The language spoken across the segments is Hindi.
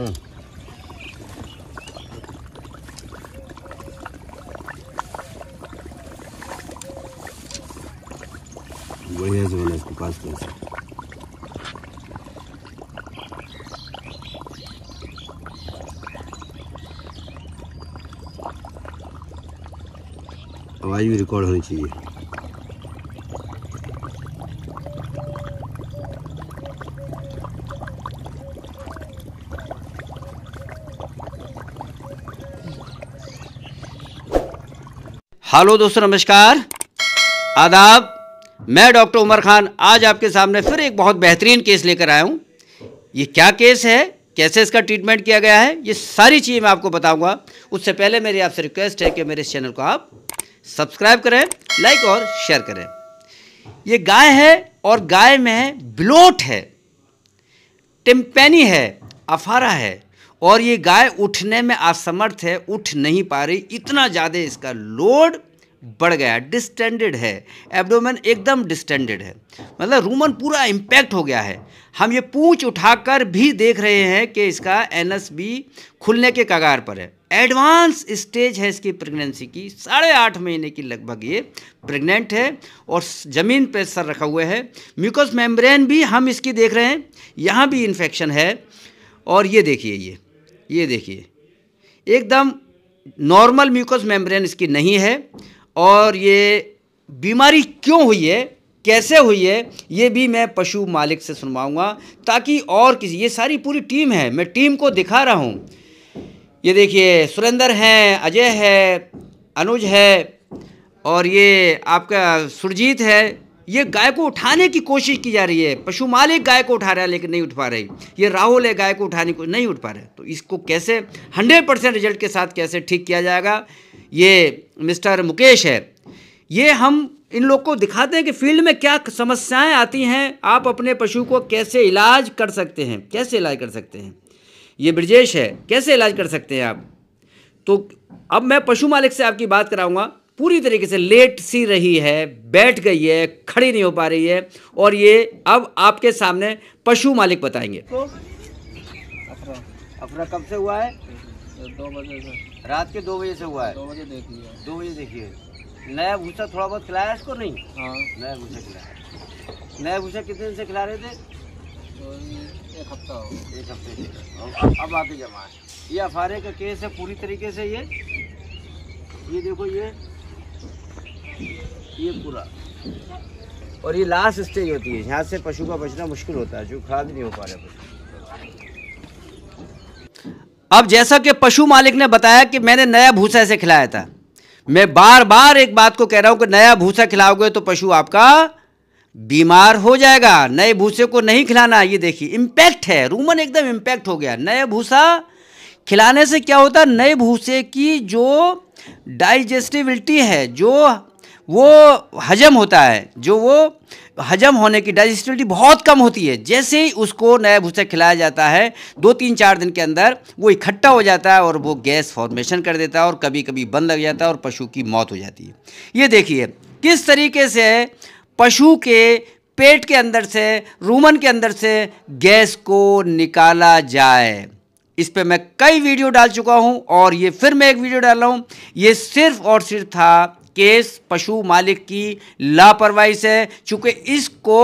Hum. Goiás, as com quase câncer. आवाज़ भी रिकॉर्ड होनी gente. हेलो दोस्तों नमस्कार आदाब मैं डॉक्टर उमर खान आज आपके सामने फिर एक बहुत बेहतरीन केस लेकर आया हूँ ये क्या केस है कैसे इसका ट्रीटमेंट किया गया है ये सारी चीज़ें मैं आपको बताऊंगा उससे पहले मेरी आपसे रिक्वेस्ट है कि मेरे इस चैनल को आप सब्सक्राइब करें लाइक और शेयर करें ये गाय है और गाय में ब्लोट है टिम्पैनी है अफारा है और ये गाय उठने में असमर्थ है उठ नहीं पा रही इतना ज़्यादा इसका लोड बढ़ गया डिस्टेंडेड है एब्डोमेन एकदम डिस्टेंडेड है मतलब रूमन पूरा इम्पैक्ट हो गया है हम ये पूछ उठाकर भी देख रहे हैं कि इसका एन खुलने के कगार पर है एडवांस स्टेज है इसकी प्रेगनेंसी की साढ़े आठ महीने की लगभग ये प्रेग्नेंट है और ज़मीन पर सर रखा हुआ है म्यूकस मेम्ब्रेन भी हम इसकी देख रहे हैं यहाँ भी इन्फेक्शन है और ये देखिए ये ये देखिए एकदम नॉर्मल म्यूकस मेम्ब्रेन इसकी नहीं है और ये बीमारी क्यों हुई है कैसे हुई है ये भी मैं पशु मालिक से सुनवाऊंगा ताकि और किसी ये सारी पूरी टीम है मैं टीम को दिखा रहा हूँ ये देखिए सुरेंद्र हैं अजय है अनुज है और ये आपका सुरजीत है ये गाय को उठाने की कोशिश की जा रही है पशु मालिक गाय को उठा रहा है लेकिन नहीं उठ पा रही ये राहुल है गाय को उठाने को नहीं उठ पा रहे तो इसको कैसे हंड्रेड परसेंट रिजल्ट के साथ कैसे ठीक किया जाएगा ये मिस्टर मुकेश है ये हम इन लोग को दिखाते हैं कि फील्ड में क्या समस्याएं आती हैं आप अपने पशु को कैसे इलाज कर सकते हैं कैसे इलाज कर सकते हैं ये ब्रजेश है कैसे इलाज कर सकते हैं आप तो अब मैं पशु मालिक से आपकी बात कराऊंगा पूरी तरीके से लेट सी रही है बैठ गई है खड़ी नहीं हो पा रही है और ये अब आपके सामने पशु मालिक बताएंगे तो, अफरा, अफरा कब से हुआ है दो बजे से रात के दो बजे से हुआ है दो बजे देखिए दो बजे देखिए नया भूसा थोड़ा बहुत खिलाया इसको नहीं हाँ नया भूसा खिलाया नया भूसा कितने दिन से खिला रहे थे एक हफ्ता हो एक हफ्ते से अब आते जमा ये अफारे का केस है पूरी तरीके से ये ये देखो ये ये पूरा और ये लास्ट स्टेज होती है यहाँ से पशु का बचना मुश्किल होता है जो खराब नहीं हो पा रहा पशु अब जैसा कि पशु मालिक ने बताया कि मैंने नया भूसा ऐसे खिलाया था मैं बार बार एक बात को कह रहा हूं कि नया भूसा खिलाओगे तो पशु आपका बीमार हो जाएगा नए भूसे को नहीं खिलाना ये देखिए इम्पैक्ट है रूमन एकदम इम्पैक्ट हो गया नया भूसा खिलाने से क्या होता है नए भूसे की जो डाइजेस्टिविलिटी है जो वो हजम होता है जो वो हजम होने की डाइजेस्टिबिलिटी बहुत कम होती है जैसे ही उसको नया भूसा खिलाया जाता है दो तीन चार दिन के अंदर वो इकट्ठा हो जाता है और वो गैस फॉर्मेशन कर देता है और कभी कभी बंद लग जाता है और पशु की मौत हो जाती है ये देखिए किस तरीके से पशु के पेट के अंदर से रूमन के अंदर से गैस को निकाला जाए इस पर मैं कई वीडियो डाल चुका हूं और ये फिर मैं एक वीडियो डाल रहा हूँ ये सिर्फ और सिर्फ था केस पशु मालिक की लापरवाही से है चूँकि इसको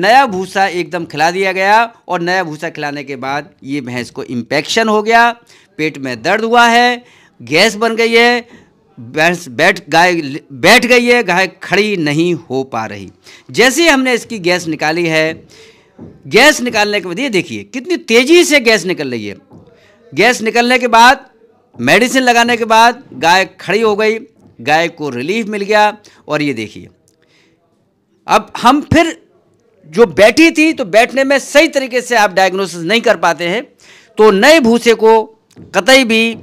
नया भूसा एकदम खिला दिया गया और नया भूसा खिलाने के बाद ये भैंस को इंफेक्शन हो गया पेट में दर्द हुआ है गैस बन गई है भैंस बैठ गाय बैठ गई है गाय खड़ी नहीं हो पा रही जैसे ही हमने इसकी गैस निकाली है गैस निकालने के बाद ये देखिए कितनी तेज़ी से गैस निकल रही है गैस निकलने के बाद मेडिसिन लगाने के बाद गाय खड़ी हो गई गाय को रिलीफ मिल गया और ये देखिए अब हम फिर जो बैठी थी तो बैठने में सही तरीके से आप डायग्नोसिस नहीं कर पाते हैं तो नए भूसे को कतई भी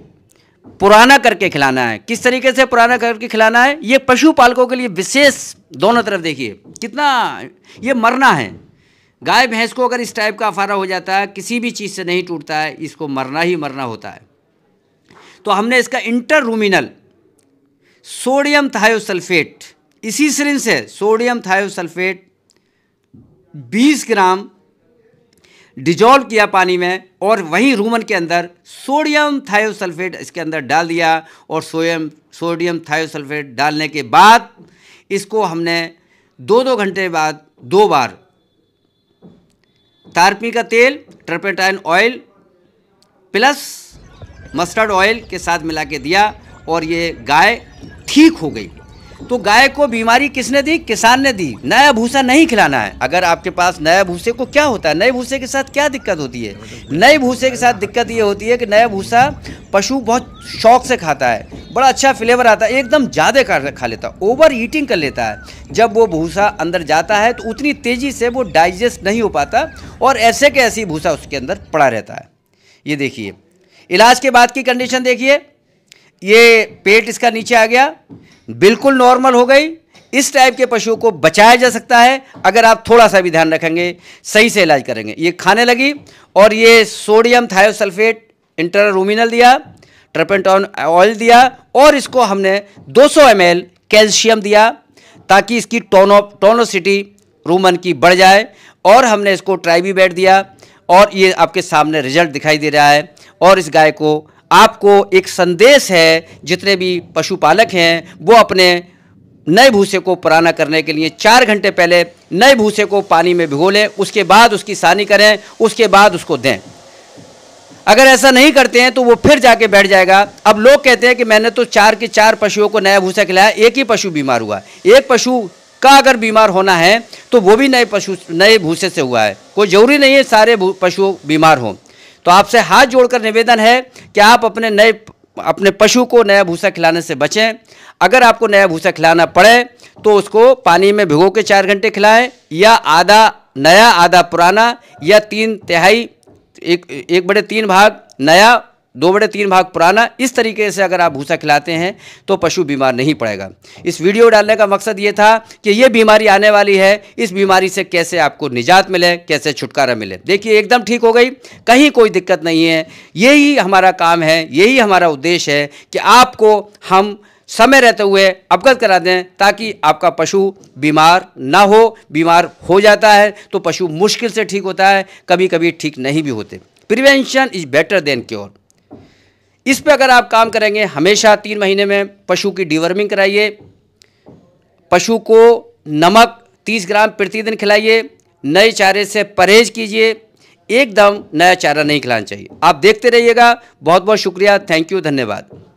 पुराना करके खिलाना है किस तरीके से पुराना करके खिलाना है ये पशुपालकों के लिए विशेष दोनों तरफ देखिए कितना ये मरना है गाय भैंस को अगर इस टाइप का अफारा हो जाता है किसी भी चीज़ से नहीं टूटता है इसको मरना ही मरना होता है तो हमने इसका इंटर रूमिनल सोडियम थायोसल्फेट इसी सिरिंज से सोडियम थायोसल्फेट 20 ग्राम डिजॉल्व किया पानी में और वहीं रूमन के अंदर सोडियम थायोसल्फेट इसके अंदर डाल दिया और सोयम सोडियम थायोसल्फेट डालने के बाद इसको हमने दो दो घंटे बाद दो बार तारपी का तेल turpentine oil plus mustard oil के साथ मिला के दिया और ये गाय ठीक हो गई तो गाय को बीमारी किसने दी किसान ने दी नया भूसा नहीं खिलाना है अगर आपके पास नया भूसे को क्या होता है नए भूसे के साथ क्या दिक्कत होती है नए भूसे के साथ दिक्कत ये होती है कि नया भूसा पशु बहुत शौक से खाता है बड़ा अच्छा फ्लेवर आता है एकदम ज़्यादा खा लेता है ओवर ईटिंग कर लेता है जब वो भूसा अंदर जाता है तो उतनी तेज़ी से वो डाइजेस्ट नहीं हो पाता और ऐसे के ऐसी भूसा उसके अंदर पड़ा रहता है ये देखिए इलाज के बाद की कंडीशन देखिए ये पेट इसका नीचे आ गया बिल्कुल नॉर्मल हो गई इस टाइप के पशुओं को बचाया जा सकता है अगर आप थोड़ा सा भी ध्यान रखेंगे सही से इलाज करेंगे ये खाने लगी और ये सोडियम थायोसल्फेट इंटररूमिनल दिया ट्रपेंटॉन ऑयल दिया और इसको हमने 200 एम कैल्शियम दिया ताकि इसकी टोनो टोनोसिटी रूमन की बढ़ जाए और हमने इसको ट्राइबी बैठ दिया और ये आपके सामने रिजल्ट दिखाई दे रहा है और इस गाय को आपको एक संदेश है जितने भी पशुपालक हैं वो अपने नए भूसे को पुराना करने के लिए चार घंटे पहले नए भूसे को पानी में भिगो लें उसके बाद उसकी सानी करें उसके बाद उसको दें अगर ऐसा नहीं करते हैं तो वो फिर जाके बैठ जाएगा अब लोग कहते हैं कि मैंने तो चार के चार पशुओं को नया भूसा खिलाया एक ही पशु बीमार हुआ एक पशु का अगर बीमार होना है तो वो भी नए पशु नए भूसे से हुआ है कोई ज़रूरी नहीं है सारे पशु बीमार हों तो आपसे हाथ जोड़कर निवेदन है कि आप अपने नए अपने पशु को नया भूसा खिलाने से बचें अगर आपको नया भूसा खिलाना पड़े तो उसको पानी में भिगो के चार घंटे खिलाएं या आधा नया आधा पुराना या तीन तिहाई एक एक बड़े तीन भाग नया दो बड़े तीन भाग पुराना इस तरीके से अगर आप भूसा खिलाते हैं तो पशु बीमार नहीं पड़ेगा इस वीडियो डालने का मकसद ये था कि ये बीमारी आने वाली है इस बीमारी से कैसे आपको निजात मिले कैसे छुटकारा मिले देखिए एकदम ठीक हो गई कहीं कोई दिक्कत नहीं है यही हमारा काम है यही हमारा उद्देश्य है कि आपको हम समय रहते हुए अवगत करा दें ताकि आपका पशु बीमार ना हो बीमार हो जाता है तो पशु मुश्किल से ठीक होता है कभी कभी ठीक नहीं भी होते prevention is better than cure इस पर अगर आप काम करेंगे हमेशा तीन महीने में पशु की डिवर्मिंग कराइए पशु को नमक 30 ग्राम प्रतिदिन खिलाइए नए चारे से परहेज कीजिए एकदम नया चारा नहीं खिलाना चाहिए आप देखते रहिएगा बहुत बहुत शुक्रिया थैंक यू धन्यवाद